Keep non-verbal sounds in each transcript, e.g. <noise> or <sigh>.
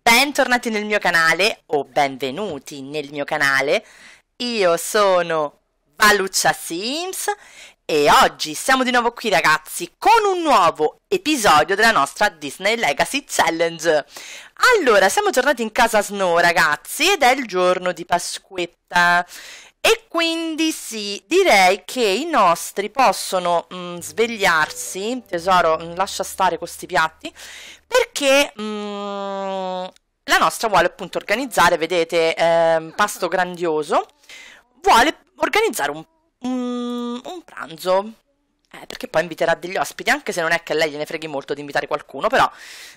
bentornati nel mio canale o benvenuti nel mio canale. Io sono Valuccia Sims e oggi siamo di nuovo qui ragazzi con un nuovo episodio della nostra Disney Legacy Challenge. Allora, siamo tornati in casa Snow ragazzi ed è il giorno di Pasquetta e quindi sì, direi che i nostri possono mh, mm, svegliarsi, tesoro, mh, mm, lascia stare questi piatti, perché mh, mm, la nostra vuole appunto organizzare, vedete, eh, pasto grandioso, vuole organizzare un, un, un pranzo, eh, perché poi inviterà degli ospiti, anche se non è che lei gliene freghi molto di invitare qualcuno, però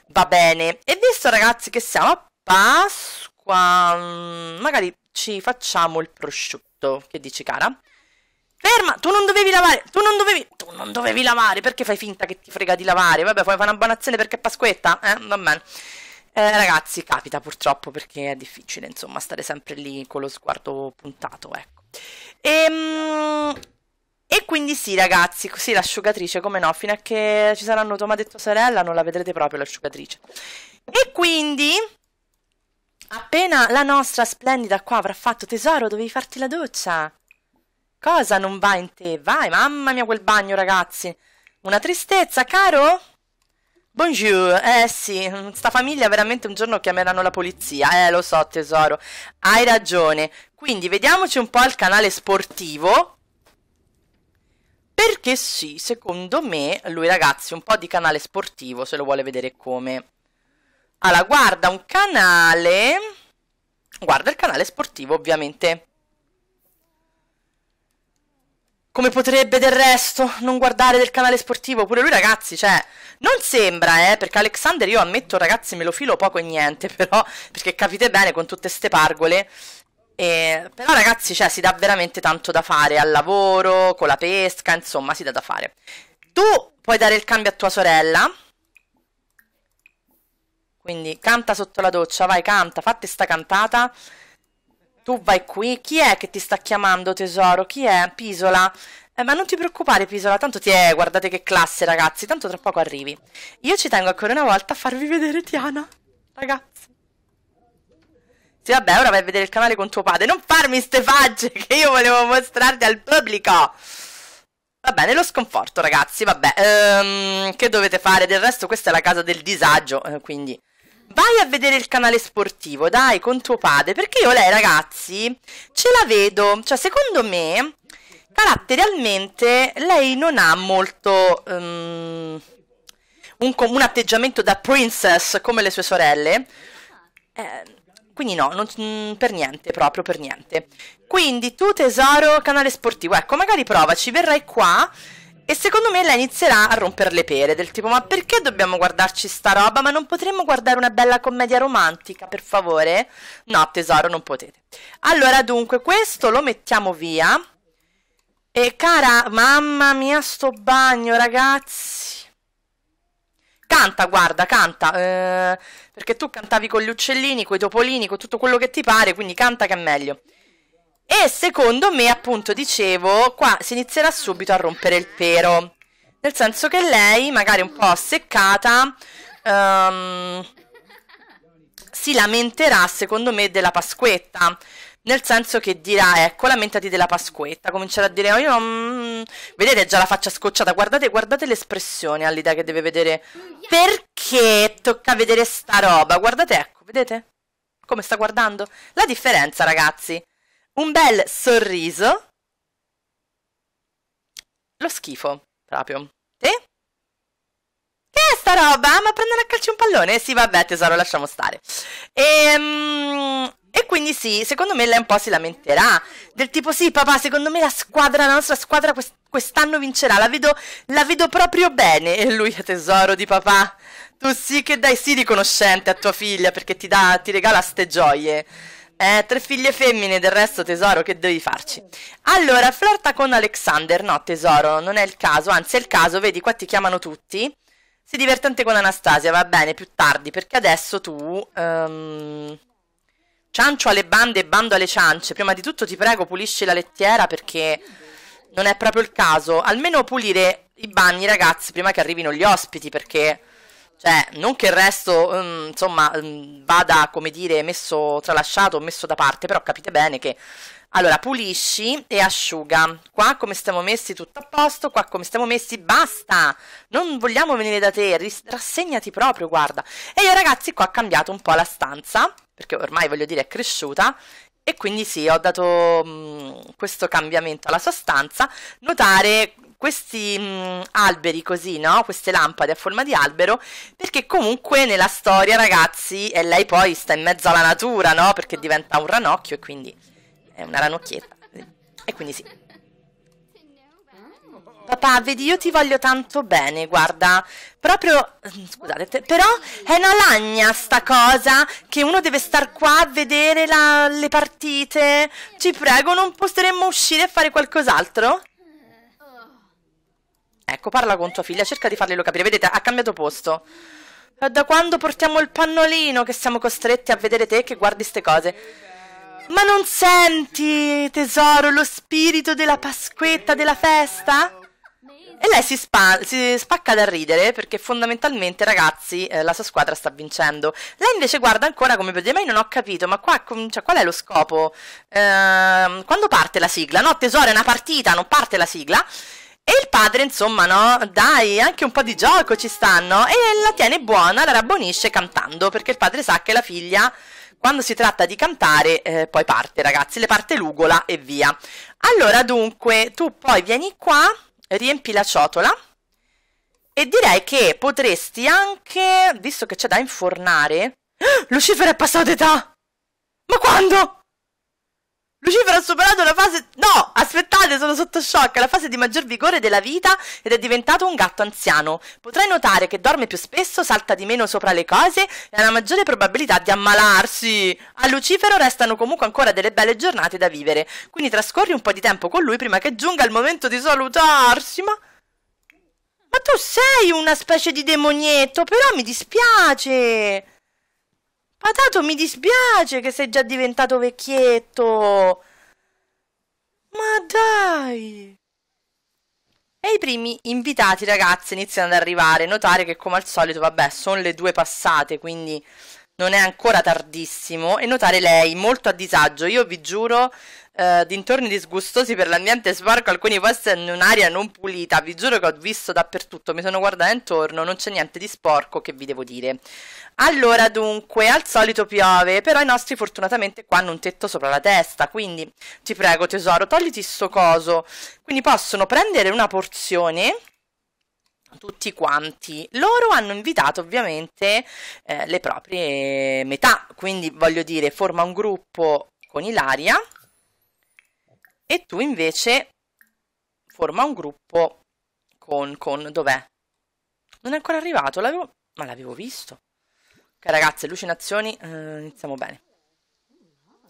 va bene. E visto ragazzi che siamo a passo qua mm, magari ci facciamo il prosciutto. Che dici, cara? Ferma, tu non dovevi lavare, tu non dovevi, tu non dovevi lavare, perché fai finta che ti frega di lavare? Vabbè, puoi fare una azione perché è Pasquetta? Eh, va bene. Eh, ragazzi, capita purtroppo perché è difficile, insomma, stare sempre lì con lo sguardo puntato, ecco. Ehm... E quindi sì, ragazzi, così l'asciugatrice, come no, fino a che ci saranno Tomate e detto sorella, non la vedrete proprio l'asciugatrice. E quindi Appena la nostra splendida qua avrà fatto tesoro, dovevi farti la doccia. Cosa non va in te? Vai, mamma mia quel bagno, ragazzi. Una tristezza, caro? Bonjour, eh sì, sta famiglia veramente un giorno chiameranno la polizia, eh lo so tesoro, hai ragione. Quindi vediamoci un po' al canale sportivo, perché sì, secondo me lui ragazzi un po' di canale sportivo se lo vuole vedere come allora, guarda un canale... Guarda il canale sportivo, ovviamente. Come potrebbe del resto non guardare del canale sportivo? Pure lui, ragazzi, cioè... Non sembra, eh, perché Alexander io ammetto, ragazzi, me lo filo poco e niente, <laughs> però... Perché capite bene, con tutte ste pargole... Eh, però ragazzi, cioè, si dà veramente tanto da fare al lavoro, con la pesca, insomma, si dà da fare. Tu puoi dare il cambio a tua sorella, quindi canta sotto la doccia, vai, canta, fatti sta cantata. Tu vai qui. Chi è che ti sta chiamando, tesoro? Chi è? Pisola? Eh, ma non ti preoccupare, Pisola, tanto ti è, guardate che classe, ragazzi, tanto tra poco arrivi. Io ci tengo ancora una volta a farvi vedere Tiana, ragazzi. Sì, vabbè, ora vai a vedere il canale con tuo padre. Non farmi ste fagge <laughs> che io volevo mostrarti al pubblico. Va bene, lo sconforto, ragazzi, vabbè. Ehm, che dovete fare? Del resto questa è la casa del disagio, eh, quindi vai a vedere il canale sportivo, dai, con tuo padre, perché io lei, ragazzi, ce la vedo, cioè, secondo me, caratterialmente, lei non ha molto um, un, un, atteggiamento da princess come le sue sorelle, eh, quindi no, non, mm, per niente, proprio per niente. Quindi tu tesoro, canale sportivo, ecco, magari provaci, verrai qua e secondo me la inizierà a rompere le pere, del tipo ma perché dobbiamo guardarci sta roba? Ma non potremmo guardare una bella commedia romantica, per favore? No, tesoro, non potete. Allora, dunque, questo lo mettiamo via. E cara, mamma mia sto bagno, ragazzi. Canta, guarda, canta. Eh, perché tu cantavi con gli uccellini, con i topolini, con tutto quello che ti pare, quindi canta che è meglio. E secondo me, appunto, dicevo, qua si inizierà subito a rompere il pero. Nel senso che lei, magari un po' seccata, um, ehm, si lamenterà, secondo me, della Pasquetta. Nel senso che dirà, ecco, lamentati della Pasquetta. Comincerà a dire, oh, io non... Mm, vedete già la faccia scocciata, guardate, guardate l'espressione all'idea che deve vedere. Perché tocca vedere sta roba? Guardate, ecco, vedete? Come sta guardando? La differenza, ragazzi un bel sorriso, lo schifo, proprio. Sì? Che è sta roba? Ma prendere a calci un pallone? Sì, vabbè, tesoro, lasciamo stare. Ehm... E quindi sì, secondo me lei un po' si lamenterà. Del tipo, sì, papà, secondo me la squadra, la nostra squadra quest'anno vincerà. La vedo, la vedo proprio bene. E lui è tesoro di papà. Tu sì che dai sì riconoscente a tua figlia perché ti, dà, ti regala ste gioie. Eh, tre figlie femmine, del resto tesoro, che devi farci? Allora, flirta con Alexander. No, tesoro, non è il caso. Anzi, è il caso, vedi, qua ti chiamano tutti. Sei divertente con Anastasia, va bene, più tardi, perché adesso tu... Um, ciancio alle bande e bando alle ciance. Prima di tutto ti prego pulisci la lettiera perché non è proprio il caso. Almeno pulire i bagni, ragazzi, prima che arrivino gli ospiti, perché... Cioè, non che il resto, um, insomma, um, vada, come dire, messo, tralasciato, messo da parte, però capite bene che... Allora, pulisci e asciuga. Qua come stiamo messi tutto a posto, qua come stiamo messi, basta! Non vogliamo venire da te, rassegnati proprio, guarda. E io ragazzi qua ho cambiato un po' la stanza, perché ormai voglio dire è cresciuta, e quindi sì, ho dato mh, mm, questo cambiamento alla sua stanza. Notare questi mh, mm, alberi così, no? Queste lampade a forma di albero, perché comunque nella storia, ragazzi, e lei poi sta in mezzo alla natura, no? Perché diventa un ranocchio e quindi è una ranocchietta. E quindi sì. Papà, vedi, io ti voglio tanto bene, guarda. Proprio, mm, scusate, però è una lagna sta cosa che uno deve star qua a vedere la, le partite. Ci prego, non potremmo uscire e fare qualcos'altro? Ecco, parla con tua figlia, cerca di farglielo capire. Vedete, ha cambiato posto. da quando portiamo il pannolino che siamo costretti a vedere te che guardi ste cose? Ma non senti, tesoro, lo spirito della Pasquetta, della festa? E lei si, si, spacca da ridere perché fondamentalmente, ragazzi, eh, la sua squadra sta vincendo. Lei invece guarda ancora come per dire, ma io non ho capito, ma qua, cioè, qual è lo scopo? Eh, quando parte la sigla? No, tesoro, è una partita, non parte la sigla. E il padre, insomma, no? Dai, anche un po' di gioco ci stanno. E la tiene buona, la rabbonisce cantando, perché il padre sa che la figlia, quando si tratta di cantare, eh, poi parte, ragazzi, le parte lugola e via. Allora, dunque, tu poi vieni qua, riempi la ciotola. E direi che potresti anche, visto che c'è da infornare... <gasps> Lucifero è passato d'età! Ma quando? Lucifero ha superato la fase... No, aspettate, sono sotto shock, la fase di maggior vigore della vita ed è diventato un gatto anziano. Potrai notare che dorme più spesso, salta di meno sopra le cose e ha una maggiore probabilità di ammalarsi. A Lucifero restano comunque ancora delle belle giornate da vivere, quindi trascorri un po' di tempo con lui prima che giunga il momento di salutarsi, ma... Ma tu sei una specie di demonietto, però mi dispiace. Patato, mi dispiace che sei già diventato vecchietto. Ma dai! E i primi invitati, ragazzi, iniziano ad arrivare. Notare che, come al solito, vabbè, sono le due passate, quindi non è ancora tardissimo e notare lei molto a disagio, io vi giuro, eh, dintorni disgustosi per l'ambiente sporco, alcuni posti hanno un'aria non pulita, vi giuro che ho visto dappertutto, mi sono guardata intorno, non c'è niente di sporco che vi devo dire. Allora dunque, al solito piove, però i nostri fortunatamente qua hanno un tetto sopra la testa, quindi ti prego tesoro, togliti sto coso. Quindi possono prendere una porzione tutti quanti. Loro hanno invitato ovviamente eh, le proprie metà, quindi voglio dire forma un gruppo con Ilaria e tu invece forma un gruppo con, con dov'è? Non è ancora arrivato, l'avevo... ma l'avevo visto. Ok ragazze, allucinazioni, eh, iniziamo bene.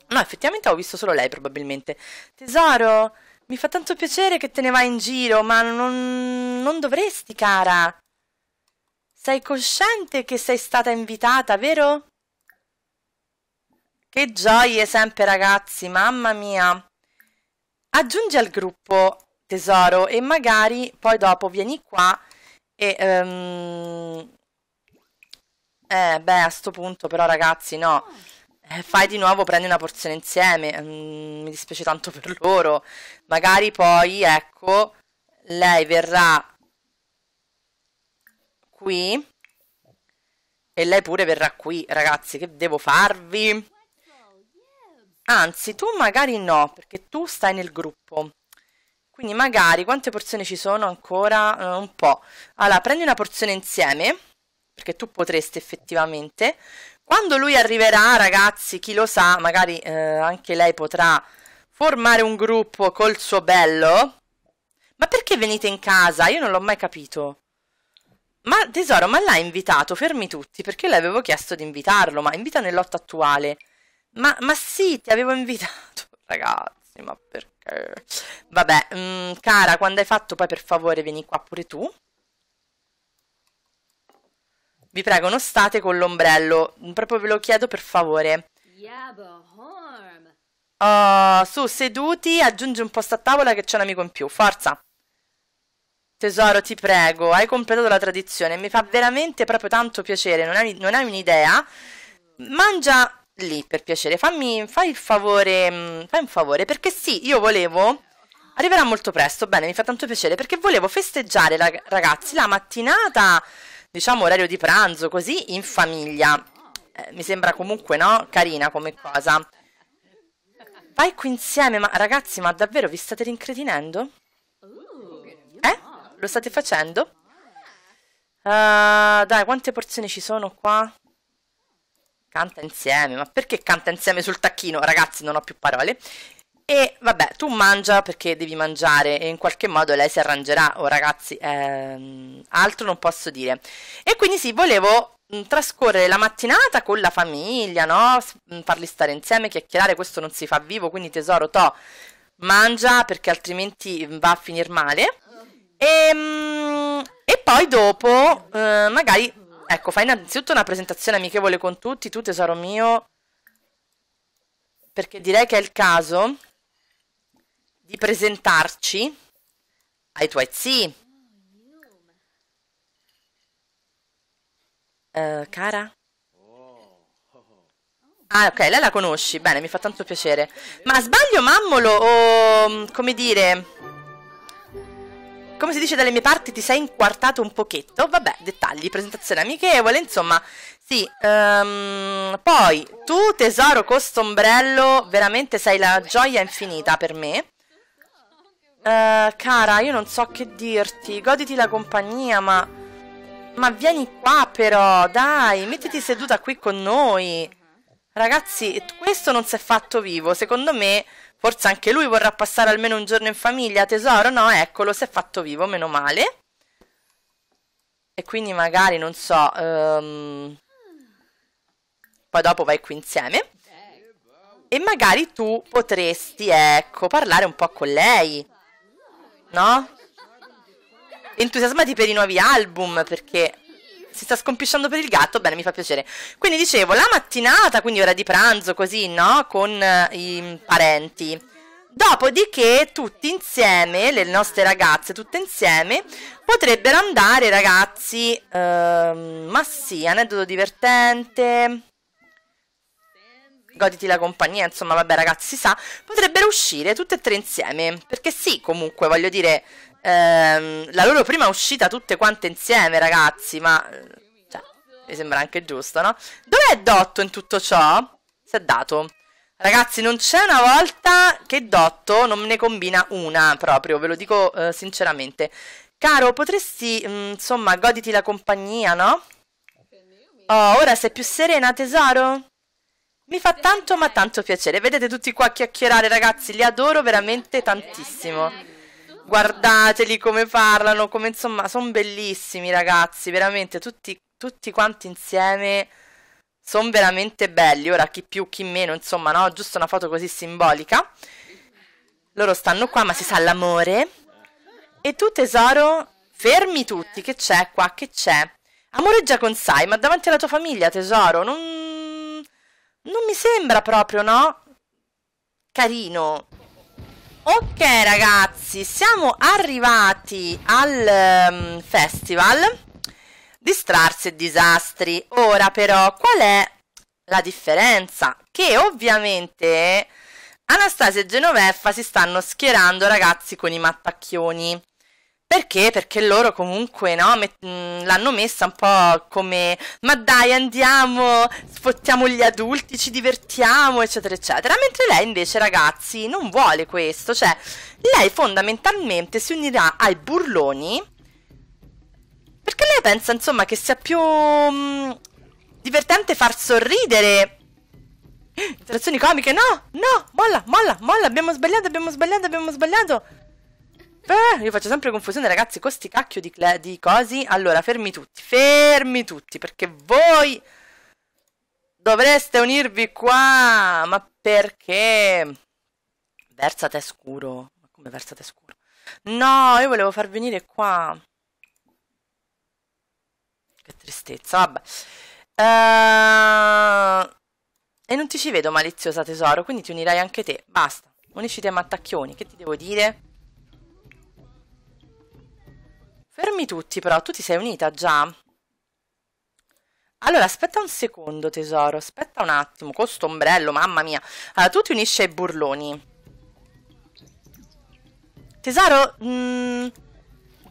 No, effettivamente ho visto solo lei probabilmente. Tesoro, mi fa tanto piacere che te ne vai in giro, ma non, non dovresti, cara. Sei cosciente che sei stata invitata, vero? Che gioie sempre, ragazzi, mamma mia. Aggiungi al gruppo, tesoro, e magari poi dopo vieni qua e... Um... Eh, beh, a sto punto però, ragazzi, no. Eh, fai di nuovo, prendi una porzione insieme, mm, mi dispiace tanto per loro, magari poi, ecco, lei verrà qui e lei pure verrà qui, ragazzi, che devo farvi? Anzi, tu magari no, perché tu stai nel gruppo. Quindi magari, quante porzioni ci sono ancora? Eh, un po'. Allora, prendi una porzione insieme, perché tu potresti effettivamente, quando lui arriverà, ragazzi, chi lo sa, magari eh, anche lei potrà formare un gruppo col suo bello. Ma perché venite in casa? Io non l'ho mai capito. Ma tesoro, ma l'ha invitato? Fermi tutti, perché io le avevo chiesto di invitarlo, ma invita nell'otto attuale. Ma, ma, sì, ti avevo <laughs> invitato, ragazzi, ma perché? Vabbè, mh, mm, cara, quando hai fatto poi per favore vieni qua pure tu. Vi prego, non state con l'ombrello. Mm, proprio ve lo chiedo per favore. Oh, su, seduti, aggiungi un posto a tavola che c'è un amico in più. Forza. Tesoro, ti prego, hai completato la tradizione. Mi fa veramente proprio tanto piacere. Non hai, hai un'idea? Mangia lì, per piacere. Fammi, fai il favore, mm, fai un favore. Perché sì, io volevo... Arriverà molto presto, bene, mi fa tanto piacere perché volevo festeggiare, ragazzi, la mattinata diciamo, orario di pranzo, così in famiglia. Eh, mi sembra comunque, no? Carina come cosa. Vai qui insieme, ma ragazzi, ma davvero vi state rincretinendo? Eh? Lo state facendo? Uh, dai, quante porzioni ci sono qua? Canta insieme, ma perché canta insieme sul tacchino? Ragazzi, non ho più parole. E vabbè, tu mangia perché devi mangiare e in qualche modo lei si arrangerà. Oh ragazzi, ehm, altro non posso dire. E quindi sì, volevo trascorrere la mattinata con la famiglia, no? Farli stare insieme, chiacchierare, questo non si fa vivo, quindi tesoro, to, mangia perché altrimenti va a finire male. E, ehm, e poi dopo, eh, magari, ecco, fai innanzitutto una presentazione amichevole con tutti, tu tesoro mio, perché direi che è il caso di presentarci ai tuoi zii. Uh, cara? Ah, ok, lei la conosci. Bene, mi fa tanto piacere. Ma sbaglio, mammolo, o mm, come dire. Come si dice dalle mie parti, ti sei inquartato un pochetto. Vabbè, dettagli, presentazione amichevole, insomma. Sì, um, poi tu tesoro con st'ombrello, veramente sei la gioia infinita per me. Eh, cara, io non so che dirti. Goditi la compagnia, ma... Ma vieni qua però, dai, mettiti seduta qui con noi. Ragazzi, questo non si è fatto vivo. Secondo me, forse anche lui vorrà passare almeno un giorno in famiglia, tesoro. No, eccolo, si è fatto vivo, meno male. E quindi magari, non so... Um... Poi dopo vai qui insieme. E magari tu potresti, ecco, parlare un po' con lei. No? Entusiasmati per i nuovi album perché si sta scompisciando per il gatto, bene, mi fa piacere. Quindi dicevo, la mattinata, quindi ora di pranzo, così, no? Con eh, i parenti. Dopodiché tutti insieme, le nostre ragazze tutte insieme, potrebbero andare ragazzi, ehm, ma sì, aneddoto divertente, goditi la compagnia, insomma, vabbè ragazzi, sa, potrebbero uscire tutte e tre insieme, perché sì, comunque, voglio dire, ehm, la loro prima uscita tutte quante insieme, ragazzi, ma... Cioè, mi sembra anche giusto, no? Dov'è Dotto in tutto ciò? Si è dato. Ragazzi, non c'è una volta che Dotto non ne combina una proprio, ve lo dico eh, sinceramente. Caro, potresti, mh, mm, insomma, goditi la compagnia, no? Oh, ora sei più serena, tesoro? Mi fa tanto ma tanto piacere. Vedete tutti qua a chiacchierare, ragazzi, li adoro veramente tantissimo. Guardateli come parlano, come insomma, sono bellissimi, ragazzi, veramente tutti, tutti quanti insieme sono veramente belli. Ora chi più, chi meno, insomma, no, giusto una foto così simbolica. Loro stanno qua, ma si sa l'amore. E tu tesoro, fermi tutti, che c'è qua, che c'è? Amoreggia con Sai, ma davanti alla tua famiglia, tesoro, non non mi sembra proprio, no? Carino. Ok ragazzi, siamo arrivati al um, festival Distrarsi e disastri. Ora però, qual è la differenza? Che ovviamente Anastasia e Genoveffa si stanno schierando ragazzi con i mattacchioni. Perché? Perché loro comunque no, met- mm, l'hanno messa un po' come ma dai andiamo, sfottiamo gli adulti, ci divertiamo, eccetera, eccetera. Mentre lei invece ragazzi non vuole questo, cioè lei fondamentalmente si unirà ai burloni perché lei pensa insomma che sia più mh, mm, divertente far sorridere interazioni comiche, no, no, molla, molla, molla, abbiamo sbagliato, abbiamo sbagliato, abbiamo sbagliato eh, io faccio sempre confusione, ragazzi, con questi cacchio di, di cosi. Allora, fermi tutti, fermi tutti, perché voi dovreste unirvi qua. Ma perché? Versate scuro. Ma come versate scuro? No, io volevo farvi venire qua. Che tristezza, vabbè. Uh, e non ti ci vedo maliziosa tesoro, quindi ti unirai anche te. Basta, unisci te mattacchioni, che ti devo dire? Fermi tutti, però, tu ti sei unita già. Allora, aspetta un secondo, tesoro, aspetta un attimo, con ombrello, mamma mia. Allora, tu ti unisci ai burloni. Tesoro, mm,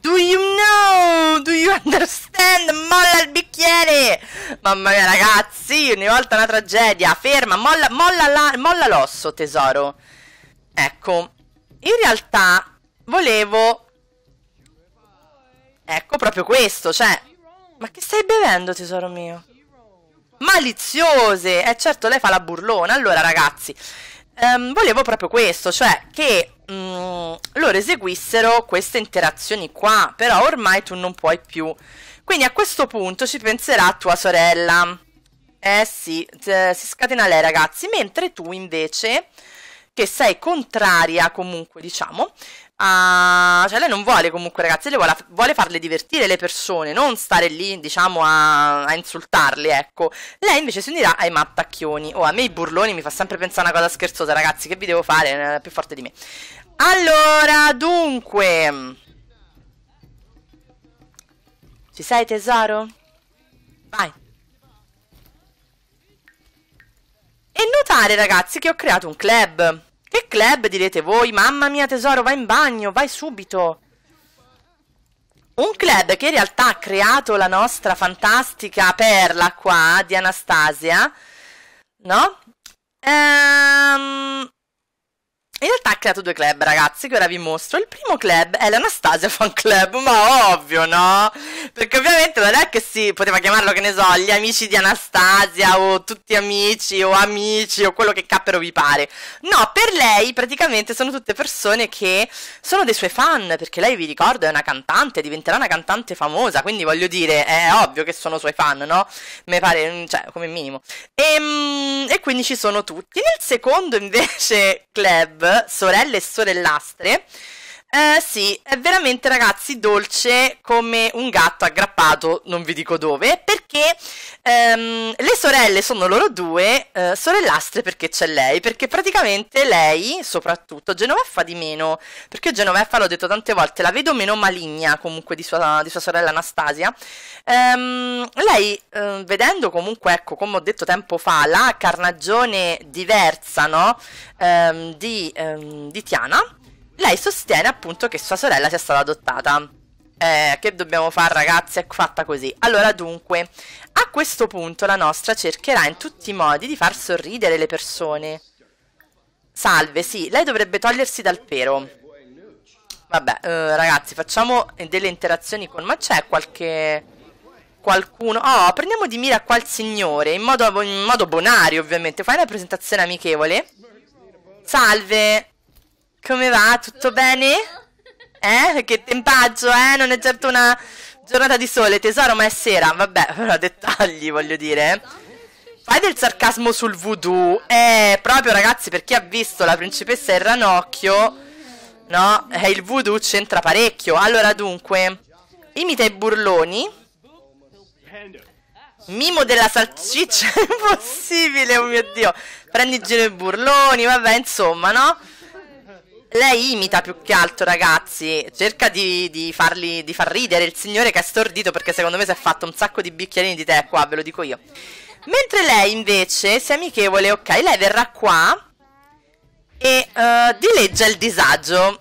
do you know? Do you understand? Molla il bicchiere! Mamma mia, ragazzi, ogni volta una tragedia. Ferma, molla, molla l'osso, tesoro. Ecco, in realtà volevo Ecco proprio questo, cioè... Ma che stai bevendo, tesoro mio? Maliziose! Eh certo, lei fa la burlona. Allora, ragazzi, ehm, volevo proprio questo, cioè che mh, mm, loro eseguissero queste interazioni qua, però ormai tu non puoi più. Quindi a questo punto ci penserà tua sorella. Eh sì, si scatena lei, ragazzi, mentre tu invece che sei contraria comunque, diciamo, a... Ah, cioè lei non vuole comunque ragazzi, lei vuole, vuole, farle divertire le persone, non stare lì diciamo a, a insultarle, ecco. Lei invece si unirà ai mattacchioni, o oh, a me i burloni mi fa sempre pensare a una cosa scherzosa ragazzi, che vi devo fare, è eh, più forte di me. Allora, dunque... Ci sei tesoro? Vai. E notare ragazzi che ho creato un club. Che club direte voi? Mamma mia tesoro, vai in bagno, vai subito. Un club che in realtà ha creato la nostra fantastica perla qua di Anastasia, no? Ehm, in realtà ha creato due club, ragazzi, che ora vi mostro. Il primo club è l'Anastasia Fan Club, ma ovvio, no? Perché ovviamente non è che si poteva chiamarlo, che ne so, gli amici di Anastasia, o tutti amici, o amici, o quello che cappero vi pare. No, per lei praticamente sono tutte persone che sono dei suoi fan, perché lei, vi ricordo, è una cantante, diventerà una cantante famosa, quindi voglio dire, è ovvio che sono suoi fan, no? Mi pare, mm, cioè, come minimo. E, ehm, e quindi ci sono tutti. Nel secondo, invece, club sorelle e sorellastre eh sì, è veramente ragazzi dolce come un gatto aggrappato, non vi dico dove, perché ehm, le sorelle sono loro due, eh, sorellastre perché c'è lei, perché praticamente lei, soprattutto Genoveffa di meno, perché Genoveffa l'ho detto tante volte, la vedo meno maligna comunque di sua, di sua sorella Anastasia, ehm, lei eh, vedendo comunque, ecco, come ho detto tempo fa, la carnagione diversa, no? Ehm, di, ehm, di Tiana lei sostiene appunto che sua sorella sia stata adottata. Eh, che dobbiamo fare ragazzi? È fatta così. Allora dunque, a questo punto la nostra cercherà in tutti i modi di far sorridere le persone. Salve, sì, lei dovrebbe togliersi dal pero. Vabbè, eh, ragazzi, facciamo delle interazioni con... Ma c'è qualche... Qualcuno... Oh, prendiamo di mira qua il signore, in modo, in modo bonario ovviamente. Fai una presentazione amichevole. Salve, come va? Tutto bene? Eh? Che tempaggio, eh? Non è certo una giornata di sole, tesoro, ma è sera. Vabbè, però dettagli, voglio dire. Fai del sarcasmo sul voodoo. Eh, proprio ragazzi, per chi ha visto la principessa e il ranocchio, no? Eh, il voodoo c'entra parecchio. Allora, dunque, imita i burloni. Mimo della salsiccia, <laughs> impossibile, oh mio Dio. Prendi in giro i burloni, vabbè, insomma, no? Lei imita più che altro, ragazzi. Cerca di, di, farli, di far ridere il signore che è stordito perché secondo me si è fatto un sacco di bicchierini di tè qua, ve lo dico io. Mentre lei invece, se è amichevole, ok, lei verrà qua e uh, dileggia il disagio.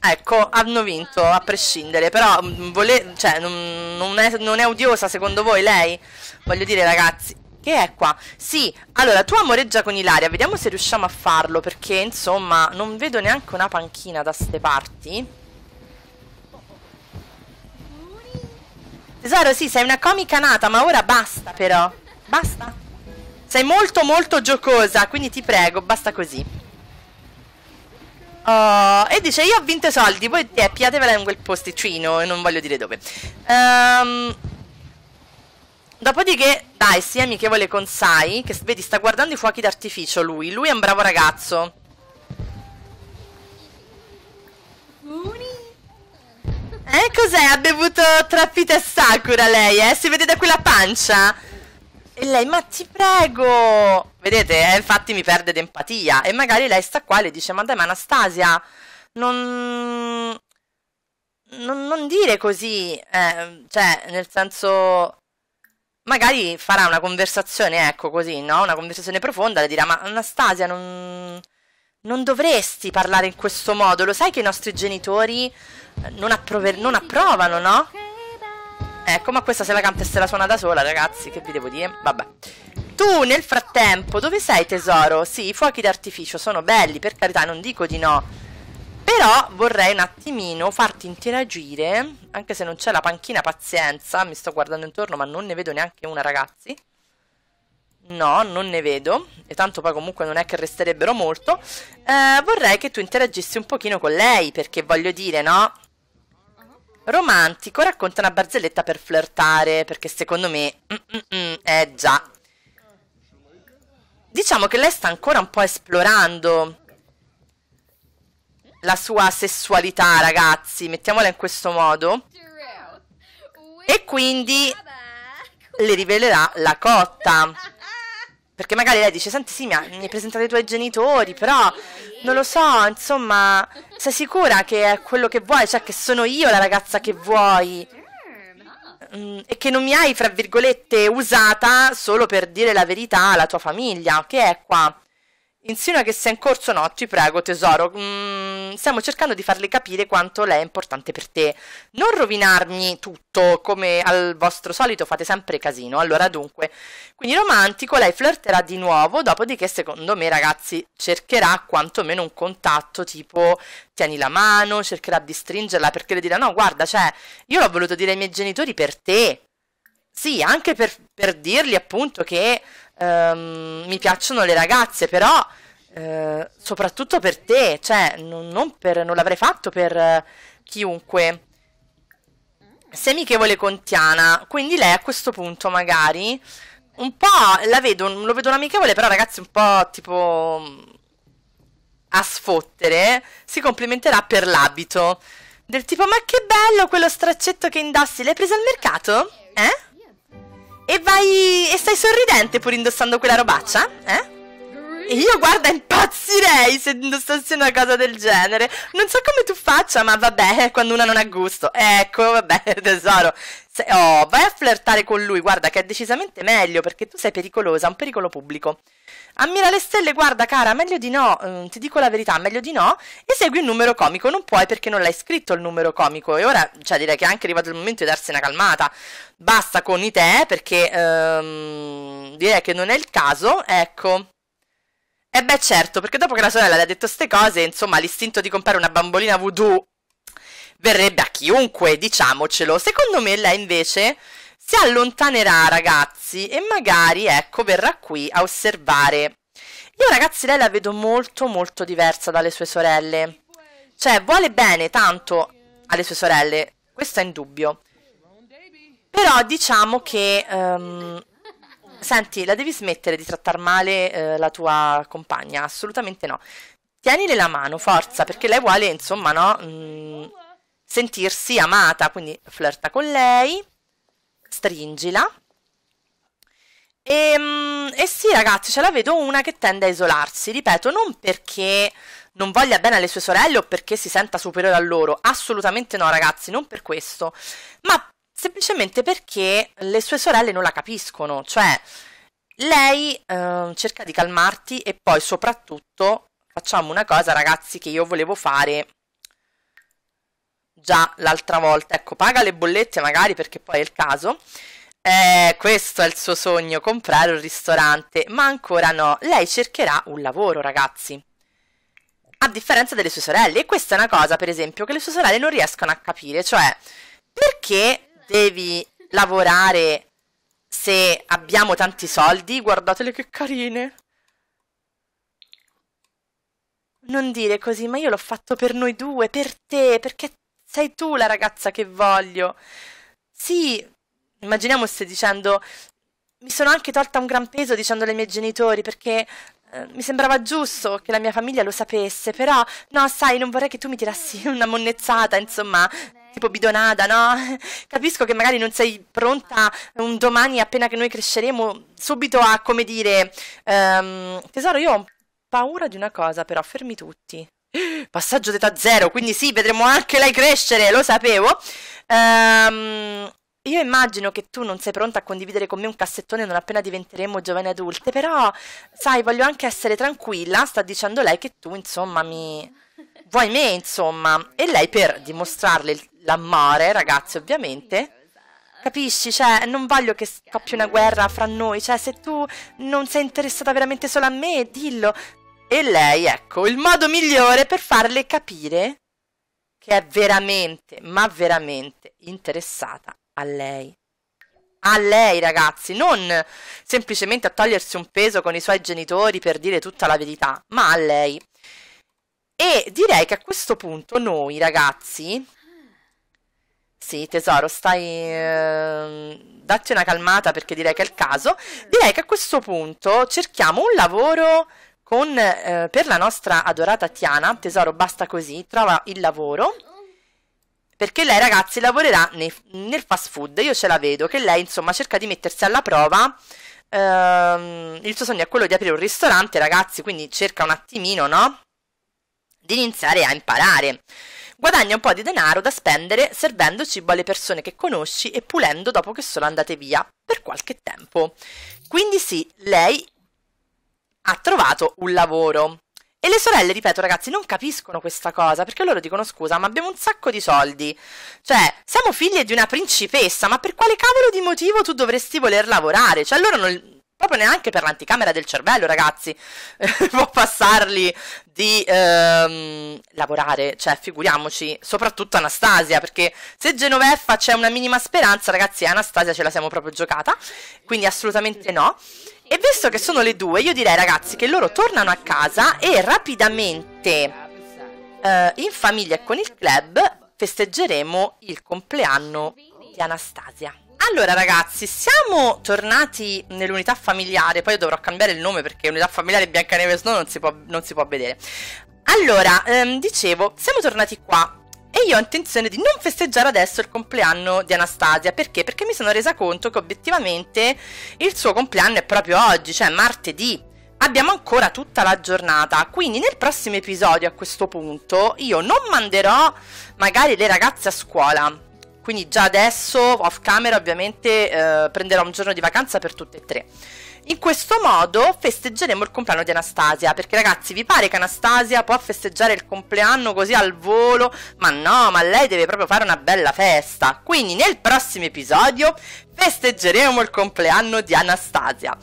Ecco, hanno vinto, a prescindere, però mm, vole... cioè, non, non, è, non è odiosa secondo voi lei? Voglio dire ragazzi, che è qua? Sì, allora tu amoreggia con Ilaria, vediamo se riusciamo a farlo perché insomma non vedo neanche una panchina da ste parti. Tesoro, sì, sei una comica nata, ma ora basta però. Basta. Sei molto molto giocosa, quindi ti prego, basta così. Oh, e dice, io ho vinto soldi, voi eh, piatevela in quel posticino, non voglio dire dove. Ehm... Um, Dopodiché, dai, sii amichevole con Sai, che vedi sta guardando i fuochi d'artificio lui. Lui è un bravo ragazzo. Eh, cos'è? Ha bevuto trappita e Sakura lei, eh? Si vede da quella pancia? E lei, ma ti prego! Vedete, eh? Infatti mi perde d'empatia. E magari lei sta qua e le dice, ma dai, ma Anastasia, non... Non, non dire così, eh, cioè, nel senso magari farà una conversazione, ecco così, no? Una conversazione profonda, le dirà, ma Anastasia non... non dovresti parlare in questo modo, lo sai che i nostri genitori eh, non, approver- non approvano, no? Ecco, ma questa se la canta e se la suona da sola, ragazzi, che vi devo dire? Vabbè. Tu, nel frattempo, dove sei, tesoro? Sì, i fuochi d'artificio sono belli, per carità, non dico di no. Però vorrei un attimino farti interagire, anche se non c'è la panchina pazienza, mi sto guardando intorno ma non ne vedo neanche una ragazzi. No, non ne vedo, e tanto poi comunque non è che resterebbero molto. Eh, vorrei che tu interagissi un pochino con lei, perché voglio dire, no? Romantico racconta una barzelletta per flirtare, perché secondo me... Mm, mm, mm, eh già. Diciamo che lei sta ancora un po' esplorando la sua sessualità, ragazzi, mettiamola in questo modo. E quindi le rivelerà la cotta. Perché magari lei dice, senti sì, mi hai presentato i tuoi genitori, però non lo so, insomma, sei sicura che è quello che vuoi, cioè che sono io la ragazza che vuoi? Mm, e che non mi hai, fra virgolette, usata solo per dire la verità alla tua famiglia, che è qua. Insinua che sia in corso no, ti prego tesoro, mm, stiamo cercando di farle capire quanto lei è importante per te. Non rovinarmi tutto, come al vostro solito fate sempre casino. Allora dunque, quindi romantico, lei flirterà di nuovo, dopodiché secondo me ragazzi cercherà quantomeno un contatto tipo tieni la mano, cercherà di stringerla perché le dirà no guarda, cioè io l'ho voluto dire ai miei genitori per te. Sì, anche per, per dirgli appunto che ehm, mi piacciono le ragazze, però eh, soprattutto per te, cioè non, non, per, non l'avrei fatto per eh, chiunque. Sei amichevole con Tiana, quindi lei a questo punto magari un po' la vedo, lo vedo un amichevole, però ragazzi un po' tipo a sfottere, si complimenterà per l'abito. Del tipo, ma che bello quello straccetto che indossi, l'hai preso al mercato? Eh? E vai... e stai sorridente pur indossando quella robaccia? Eh? E io guarda impazzirei se indossassi una cosa del genere. Non so come tu faccia, ma vabbè, quando una non ha gusto. Ecco, vabbè, <laughs> tesoro. Se, oh, vai a flirtare con lui, guarda che è decisamente meglio perché tu sei pericolosa, un pericolo pubblico. Ammira le stelle, guarda cara, meglio di no, eh, ti dico la verità, meglio di no, e segui un numero comico, non puoi perché non l'hai scritto il numero comico e ora, cioè direi che è anche arrivato il momento di darsi una calmata, basta con i te perché ehm, direi che non è il caso, ecco. E eh beh certo, perché dopo che la sorella le ha detto queste cose, insomma l'istinto di comprare una bambolina voodoo verrebbe a chiunque, diciamocelo. Secondo me lei invece si allontanerà ragazzi e magari ecco verrà qui a osservare. Io ragazzi lei la vedo molto molto diversa dalle sue sorelle, cioè vuole bene tanto alle sue sorelle, questo è indubbio, però diciamo che... Um, senti, la devi smettere di trattare male eh, la tua compagna, assolutamente no. Tienile la mano, forza, perché lei vuole, insomma, no, mh, mm, sentirsi amata, quindi flirta con lei stringila. E, ehm, e, sì, ragazzi, ce la vedo una che tende a isolarsi. Ripeto, non perché non voglia bene alle sue sorelle o perché si senta superiore a loro. Assolutamente no, ragazzi, non per questo. Ma semplicemente perché le sue sorelle non la capiscono. Cioè, lei eh, cerca di calmarti e poi soprattutto facciamo una cosa, ragazzi, che io volevo fare già l'altra volta. Ecco, paga le bollette magari perché poi è il caso. Eh, questo è il suo sogno, comprare un ristorante, ma ancora no, lei cercherà un lavoro, ragazzi. A differenza delle sue sorelle, e questa è una cosa, per esempio, che le sue sorelle non riescono a capire, cioè perché devi lavorare se abbiamo tanti soldi? Guardatele che carine! Non dire così, ma io l'ho fatto per noi due, per te, perché è sei tu la ragazza che voglio. Sì, immaginiamo se dicendo mi sono anche tolta un gran peso dicendole ai miei genitori perché eh, mi sembrava giusto che la mia famiglia lo sapesse, però no, sai, non vorrei che tu mi tirassi <laughs> una monnezzata, insomma, tipo bidonata, no? <laughs> Capisco che magari non sei pronta un domani appena che noi cresceremo subito a, come dire, ehm, tesoro, io ho paura di una cosa, però fermi tutti. Passaggio d'età zero, quindi sì, vedremo anche lei crescere, lo sapevo. Ehm, io immagino che tu non sei pronta a condividere con me un cassettone non appena diventeremo giovani adulte, però, sai, voglio anche essere tranquilla, sta dicendo lei che tu, insomma, mi... vuoi me, insomma. E lei, per dimostrarle l'amore, ragazzi, ovviamente... Capisci? Cioè, non voglio che scoppi una guerra fra noi. Cioè, se tu non sei interessata veramente solo a me, dillo. E lei, ecco, il modo migliore per farle capire che è veramente, ma veramente interessata a lei. A lei, ragazzi, non semplicemente a togliersi un peso con i suoi genitori per dire tutta la verità, ma a lei. E direi che a questo punto noi, ragazzi, sì, tesoro, stai. Eh, datti una calmata perché direi che è il caso. Direi che a questo punto cerchiamo un lavoro con, eh, per la nostra adorata Tiana, tesoro basta così, trova il lavoro perché lei ragazzi lavorerà nei, nel fast food, io ce la vedo, che lei insomma cerca di mettersi alla prova, ehm, il suo sogno è quello di aprire un ristorante ragazzi, quindi cerca un attimino no? di iniziare a imparare. Guadagna un po' di denaro da spendere servendo cibo alle persone che conosci e pulendo dopo che sono andate via per qualche tempo. Quindi sì, lei ha trovato un lavoro. E le sorelle, ripeto ragazzi, non capiscono questa cosa, perché loro dicono scusa, ma abbiamo un sacco di soldi. Cioè, siamo figlie di una principessa, ma per quale cavolo di motivo tu dovresti voler lavorare? Cioè, loro non, proprio neanche per l'anticamera del cervello, ragazzi. <laughs> Può passarli di ehm, lavorare, cioè figuriamoci, soprattutto Anastasia, perché se Genoveffa c'è una minima speranza, ragazzi, Anastasia ce la siamo proprio giocata, quindi assolutamente no. E visto che sono le due, io direi ragazzi che loro tornano a casa e rapidamente eh, in famiglia con il club festeggeremo il compleanno di Anastasia. Allora ragazzi, siamo tornati nell'unità familiare, poi io dovrò cambiare il nome perché unità familiare Biancaneve Snow non si può, non si può vedere. Allora, ehm, dicevo, siamo tornati qua e io ho intenzione di non festeggiare adesso il compleanno di Anastasia, perché? Perché mi sono resa conto che obiettivamente il suo compleanno è proprio oggi, cioè martedì. Abbiamo ancora tutta la giornata, quindi nel prossimo episodio a questo punto io non manderò magari le ragazze a scuola, quindi già adesso off camera ovviamente eh, prenderò un giorno di vacanza per tutte e tre. In questo modo festeggeremo il compleanno di Anastasia, perché ragazzi vi pare che Anastasia può festeggiare il compleanno così al volo? Ma no, ma lei deve proprio fare una bella festa. Quindi nel prossimo episodio festeggeremo il compleanno di Anastasia.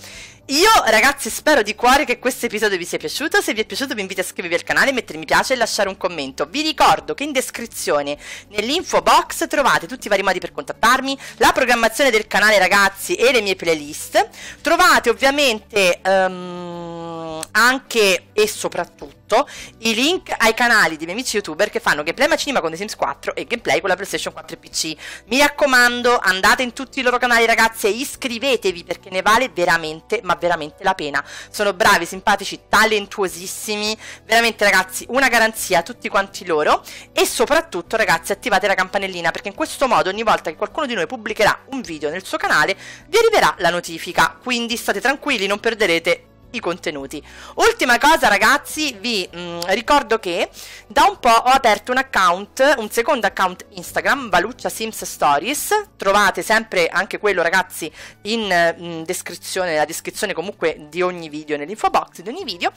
Io ragazzi spero di cuore che questo episodio vi sia piaciuto, se vi è piaciuto vi invito a iscrivervi al canale, mettere mi piace e lasciare un commento. Vi ricordo che in descrizione, nell'info box, trovate tutti i vari modi per contattarmi, la programmazione del canale ragazzi e le mie playlist. Trovate ovviamente... Um Mm, anche e soprattutto i link ai canali dei miei amici youtuber che fanno gameplay ma cinema con The Sims 4 e gameplay con la PlayStation 4 e PC. Mi raccomando, andate in tutti i loro canali ragazzi e iscrivetevi perché ne vale veramente, ma veramente la pena. Sono bravi, simpatici, talentuosissimi, veramente ragazzi una garanzia a tutti quanti loro e soprattutto ragazzi attivate la campanellina perché in questo modo ogni volta che qualcuno di noi pubblicherà un video nel suo canale vi arriverà la notifica. Quindi state tranquilli, non perderete i contenuti. Ultima cosa ragazzi, vi mh, mm, ricordo che da un po' ho aperto un account, un secondo account Instagram, Valuccia Sims Stories, trovate sempre anche quello ragazzi in mh, mm, descrizione, la descrizione comunque di ogni video, nell'info box di ogni video,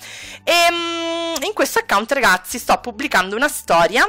e ehm, mh, in questo account ragazzi sto pubblicando una storia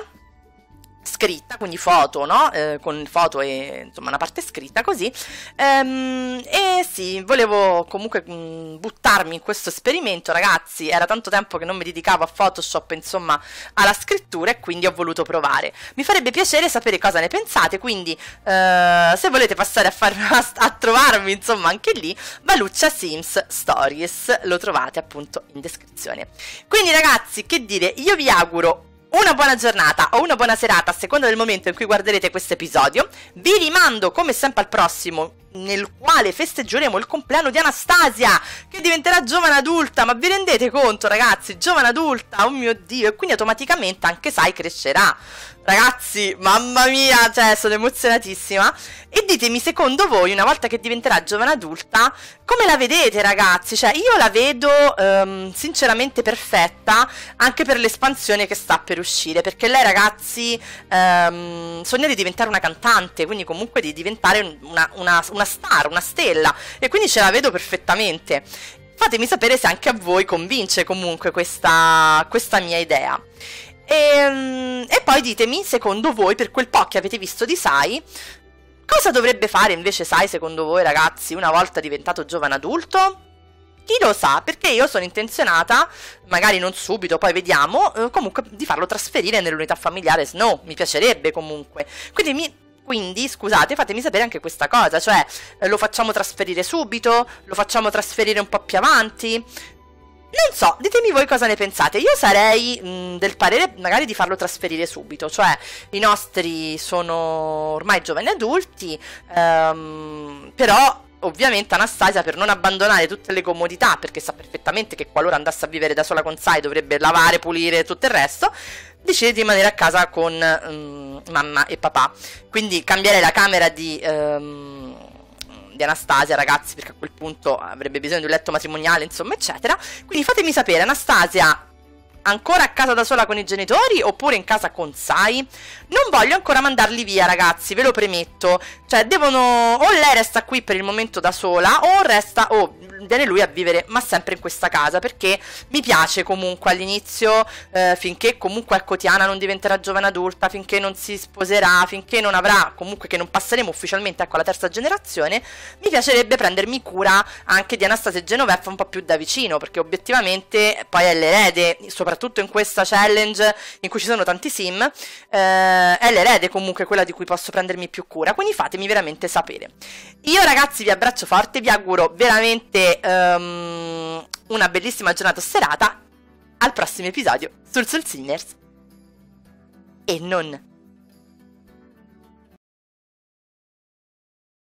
scritta, quindi foto, no? Eh, con foto e insomma una parte scritta così. Ehm, e sì, volevo comunque mh, mm, buttarmi in questo esperimento, ragazzi. Era tanto tempo che non mi dedicavo a Photoshop, insomma, alla scrittura e quindi ho voluto provare. Mi farebbe piacere sapere cosa ne pensate, quindi eh, se volete passare a, far, <laughs> a, a trovarmi, insomma, anche lì, Valuccia Sims Stories, lo trovate appunto in descrizione. Quindi ragazzi, che dire, io vi auguro una buona giornata o una buona serata a seconda del momento in cui guarderete questo episodio. Vi rimando come sempre al prossimo nel quale festeggeremo il compleanno di Anastasia, che diventerà giovane adulta. Ma vi rendete conto, ragazzi? Giovane adulta, oh mio dio! E quindi automaticamente anche Sai crescerà. Ragazzi, mamma mia, cioè, sono emozionatissima. E ditemi, secondo voi, una volta che diventerà giovane adulta, come la vedete, ragazzi? Cioè, io la vedo um, sinceramente perfetta anche per l'espansione che sta per uscire. Perché lei, ragazzi, um, sogna di diventare una cantante, quindi comunque di diventare una, una, una star, una stella, e quindi ce la vedo perfettamente. Fatemi sapere se anche a voi convince comunque questa, questa mia idea. E, ehm, e, poi ditemi, secondo voi, per quel po' che avete visto di Sai, cosa dovrebbe fare invece Sai, secondo voi ragazzi, una volta diventato giovane adulto? Chi lo sa, perché io sono intenzionata, magari non subito, poi vediamo, eh, comunque di farlo trasferire nell'unità familiare Snow, mi piacerebbe comunque. Quindi mi, quindi, scusate, fatemi sapere anche questa cosa, cioè eh, lo facciamo trasferire subito, lo facciamo trasferire un po' più avanti. Non so, ditemi voi cosa ne pensate. Io sarei mh, mm, del parere magari di farlo trasferire subito, cioè i nostri sono ormai giovani adulti, ehm, però ovviamente Anastasia per non abbandonare tutte le comodità, perché sa perfettamente che qualora andasse a vivere da sola con Sai dovrebbe lavare, pulire e tutto il resto, decide di rimanere a casa con um, mamma e papà. Quindi cambiare la camera di, um, di, Anastasia, ragazzi, perché a quel punto avrebbe bisogno di un letto matrimoniale, insomma, eccetera. Quindi fatemi sapere, Anastasia ancora a casa da sola con i genitori oppure in casa con Sai? Non voglio ancora mandarli via, ragazzi, ve lo premetto. Cioè, devono. O lei resta qui per il momento da sola, o resta. O viene lui a vivere, ma sempre in questa casa, perché mi piace comunque all'inizio, eh, finché comunque ecco Tiana non diventerà giovane adulta, finché non si sposerà, finché non avrà, comunque che non passeremo ufficialmente ecco alla terza generazione, mi piacerebbe prendermi cura anche di Anastasia e Genoveffa un po' più da vicino, perché obiettivamente poi è l'erede, soprattutto in questa challenge in cui ci sono tanti sim, eh, è l'erede comunque quella di cui posso prendermi più cura, quindi fatemi veramente sapere. Io ragazzi vi abbraccio forte, vi auguro veramente um, una bellissima giornata serata al prossimo episodio sul Soul Singers e non